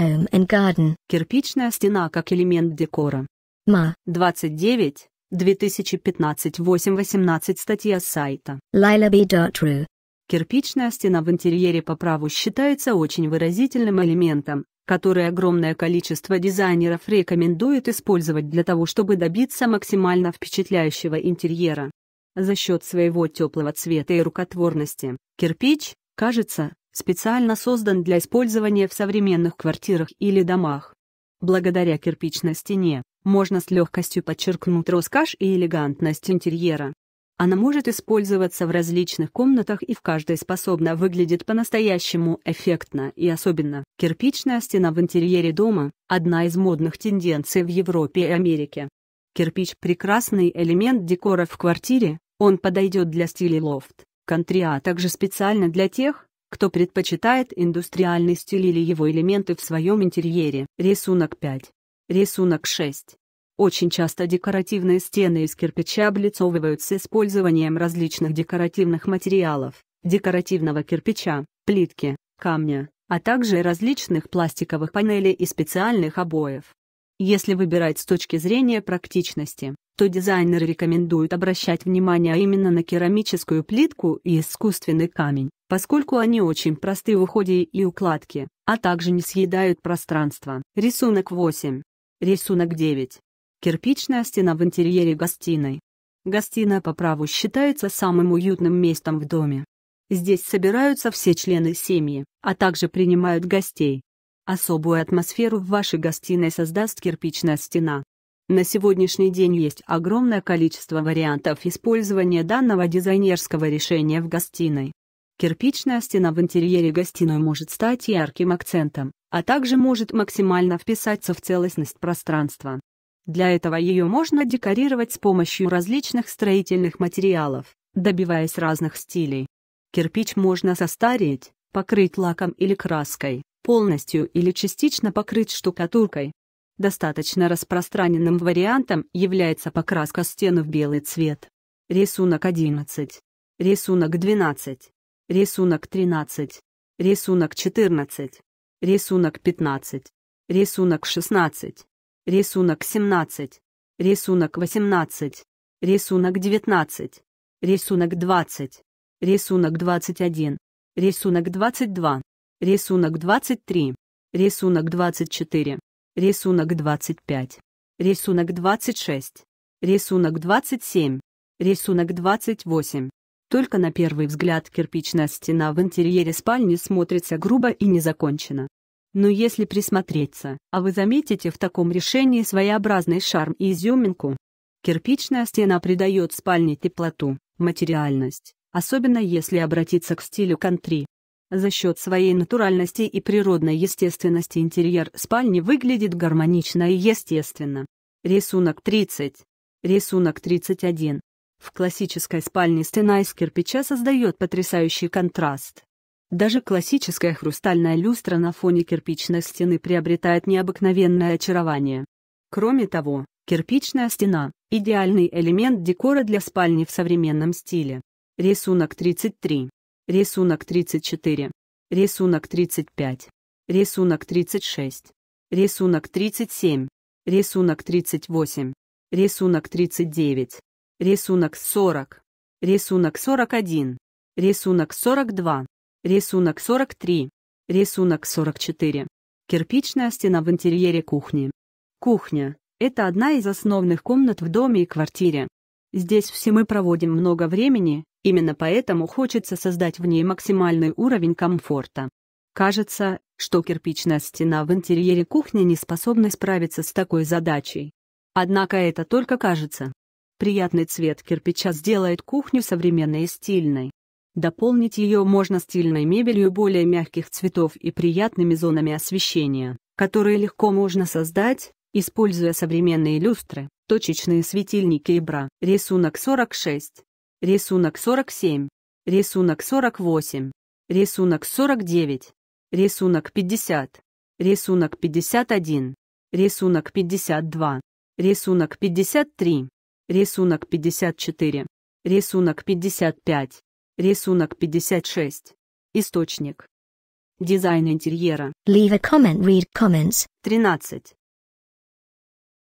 Home and Garden. Кирпичная стена как элемент декора. Ма. 29. 2015 8.18 статья сайта. Lilaby.ru Кирпичная стена в интерьере по праву считается очень выразительным элементом, который огромное количество дизайнеров рекомендует использовать для того, чтобы добиться максимально впечатляющего интерьера. За счет своего теплого цвета и рукотворности, кирпич, кажется, специально создан для использования в современных квартирах или домах. Благодаря кирпичной стене, можно с легкостью подчеркнуть роскошь и элегантность интерьера. Она может использоваться в различных комнатах и в каждой способна выглядит по-настоящему эффектно и особенно. Кирпичная стена в интерьере дома – одна из модных тенденций в Европе и Америке. Кирпич – прекрасный элемент декора в квартире, он подойдет для стилей лофт, кантри, а также специально для тех, кто предпочитает индустриальный стиль или его элементы в своем интерьере. Рисунок 5. Рисунок 6. Очень часто декоративные стены из кирпича облицовывают с использованием различных декоративных материалов, декоративного кирпича, плитки, камня, а также различных пластиковых панелей и специальных обоев. Если выбирать с точки зрения практичности, то дизайнеры рекомендуют обращать внимание именно на керамическую плитку и искусственный камень, поскольку они очень просты в уходе и укладке, а также не съедают пространство. Рисунок 8. Рисунок 9. Кирпичная стена в интерьере гостиной. Гостиная по праву считается самым уютным местом в доме. Здесь собираются все члены семьи, а также принимают гостей. Особую атмосферу в вашей гостиной создаст кирпичная стена. На сегодняшний день есть огромное количество вариантов использования данного дизайнерского решения в гостиной. Кирпичная стена в интерьере гостиной может стать ярким акцентом, а также может максимально вписаться в целостность пространства. Для этого ее можно декорировать с помощью различных строительных материалов, добиваясь разных стилей. Кирпич можно состарить, покрыть лаком или краской, полностью или частично покрыть штукатуркой. Достаточно распространенным вариантом является покраска стены в белый цвет. Рисунок 11. Рисунок 12. Рисунок 13. Рисунок 14. Рисунок 15. Рисунок 16. Рисунок 17. Рисунок 18. Рисунок 19. Рисунок 20. Рисунок 21. Рисунок 22 рисунок 23, рисунок 24, рисунок 25, рисунок 26, рисунок 27, рисунок 28. Только на первый взгляд кирпичная стена в интерьере спальни смотрится грубо и незаконченно. Но если присмотреться, а вы заметите в таком решении своеобразный шарм и изюминку. Кирпичная стена придает спальне теплоту, материальность, особенно если обратиться к стилю кантри. За счет своей натуральности и природной естественности интерьер спальни выглядит гармонично и естественно. Рисунок 30. Рисунок 31. В классической спальне стена из кирпича создает потрясающий контраст. Даже классическая хрустальная люстра на фоне кирпичной стены приобретает необыкновенное очарование. Кроме того, кирпичная стена – идеальный элемент декора для спальни в современном стиле. Рисунок 33 рисунок 34, рисунок 35, рисунок 36, рисунок 37, рисунок 38, рисунок 39, рисунок 40, рисунок 41, рисунок 42, рисунок 43, рисунок 44. Кирпичная стена в интерьере кухни. Кухня – это одна из основных комнат в доме и квартире. Здесь все мы проводим много времени, Именно поэтому хочется создать в ней максимальный уровень комфорта. Кажется, что кирпичная стена в интерьере кухни не способна справиться с такой задачей. Однако это только кажется. Приятный цвет кирпича сделает кухню современной и стильной. Дополнить ее можно стильной мебелью более мягких цветов и приятными зонами освещения, которые легко можно создать, используя современные люстры, точечные светильники и бра. Рисунок 46 рисунок 47, рисунок 48, рисунок 49, рисунок 50, рисунок 51, рисунок 52, рисунок 53, рисунок 54, рисунок 55, рисунок 56. Источник. Дизайн интерьера. Leave a comment, read comments. 13.